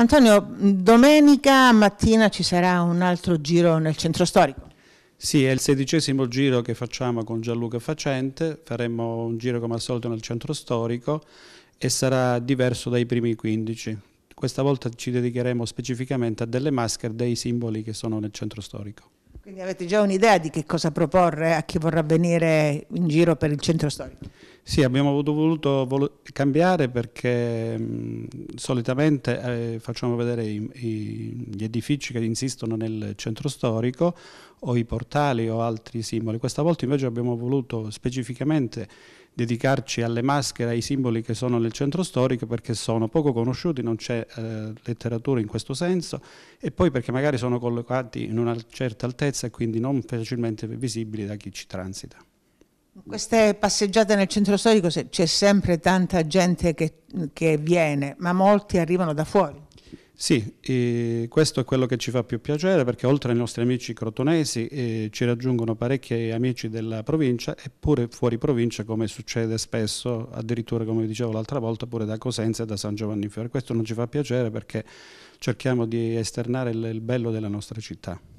Antonio, domenica mattina ci sarà un altro giro nel centro storico. Sì, è il sedicesimo giro che facciamo con Gianluca Facente, faremo un giro come al solito nel centro storico e sarà diverso dai primi 15. Questa volta ci dedicheremo specificamente a delle maschere, dei simboli che sono nel centro storico. Quindi avete già un'idea di che cosa proporre a chi vorrà venire in giro per il centro storico? Sì, abbiamo voluto, voluto cambiare perché mh, mm, solitamente eh, facciamo vedere i, i, gli edifici che insistono nel centro storico o i portali o altri simboli. Questa volta invece abbiamo voluto specificamente dedicarci alle maschere, ai simboli che sono nel centro storico perché sono poco conosciuti, non c'è eh, letteratura in questo senso e poi perché magari sono collocati in una certa altezza e quindi non facilmente visibili da chi ci transita. Queste passeggiate nel centro storico c'è sempre tanta gente che, che, viene, ma molti arrivano da fuori. Sì, eh, questo è quello che ci fa più piacere perché oltre ai nostri amici crotonesi eh, ci raggiungono parecchi amici della provincia eppure fuori provincia come succede spesso, addirittura come dicevo l'altra volta, pure da Cosenza e da San Giovanni Fiore. Questo non ci fa piacere perché cerchiamo di esternare il, il bello della nostra città.